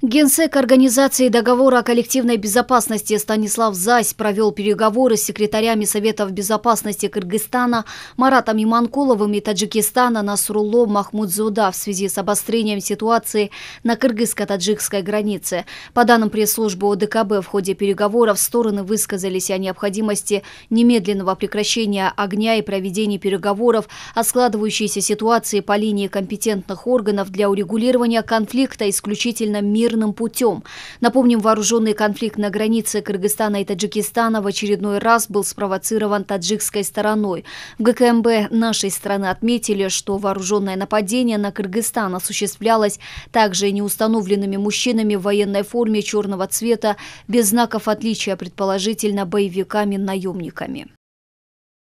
Генсек Организации договора о коллективной безопасности Станислав Зась провел переговоры с секретарями Советов безопасности Кыргызстана Маратом Иманкуловым и Таджикистана Насруллом Махмудзуда в связи с обострением ситуации на кыргызско-таджикской границе. По данным пресс-службы ОДКБ, в ходе переговоров стороны высказались о необходимости немедленного прекращения огня и проведения переговоров о складывающейся ситуации по линии компетентных органов для урегулирования конфликта исключительно мир мирным путем. Напомним, вооруженный конфликт на границе Кыргызстана и Таджикистана в очередной раз был спровоцирован таджикской стороной. В ГКМБ нашей страны отметили, что вооруженное нападение на Кыргызстан осуществлялось также неустановленными мужчинами в военной форме черного цвета без знаков отличия, предположительно, боевиками-наемниками.